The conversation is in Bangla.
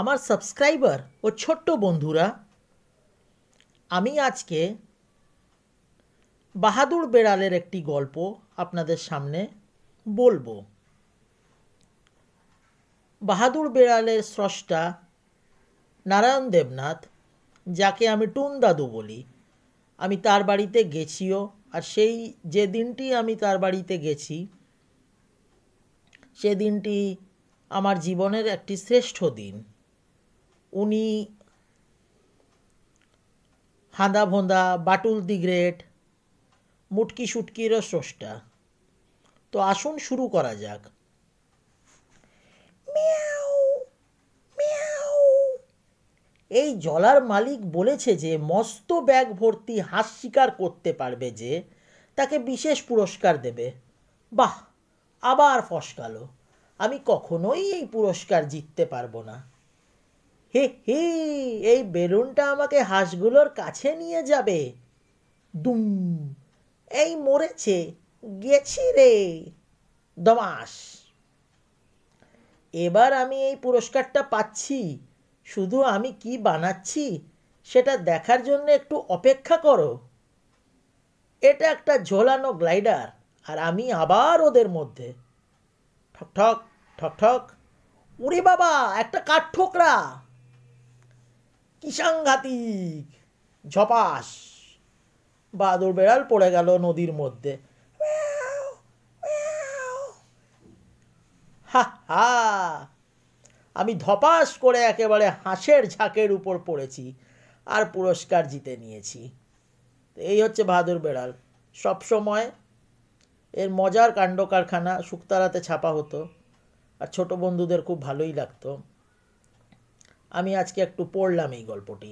আমার সাবস্ক্রাইবার ও ছোট্ট বন্ধুরা আমি আজকে বাহাদুর বেড়ালের একটি গল্প আপনাদের সামনে বলবো বাহাদুর বেড়ালের স্রষ্টা নারায়ণ দেবনাথ যাকে আমি টুন দাদু বলি আমি তার বাড়িতে গেছিও আর সেই যে দিনটি আমি তার বাড়িতে গেছি সেদিনটি আমার জীবনের একটি শ্রেষ্ঠ দিন উনি হাঁদা ভোঁদা বাটুল দি গ্রেট মুটকি সুটকিরও স্রষ্টা তো আসুন শুরু করা যাক এই জলার মালিক বলেছে যে মস্ত ব্যাগ ভর্তি হাঁস শিকার করতে পারবে যে তাকে বিশেষ পুরস্কার দেবে বাহ আবার ফসকালো আমি কখনোই এই পুরস্কার জিততে পারবো না হে হে এই বেলুনটা আমাকে হাঁসগুলোর কাছে নিয়ে যাবে দুম এই মরেছে গেছি রে দমাস এবার আমি এই পুরস্কারটা পাচ্ছি শুধু আমি কি বানাচ্ছি সেটা দেখার জন্য একটু অপেক্ষা করো এটা একটা ঝোলানো গ্লাইডার আর আমি আবার ওদের মধ্যে ঠক ঠক ঠক ঠক উড়ি বাবা একটা কাঠ ঠোকরা কি সাংঘাতিক ঝপাস বাদুর বেড়াল পড়ে গেল নদীর মধ্যে হা হা আমি ধপাস করে একেবারে হাঁসের ঝাঁকের উপর পড়েছি আর পুরস্কার জিতে নিয়েছি এই হচ্ছে বাহাদুর বেড়াল সবসময় এর মজার কাণ্ড কারখানা শুক্তারাতে ছাপা হতো আর ছোট বন্ধুদের খুব ভালোই লাগতো আমি আজকে একটু পড়লাম এই গল্পটি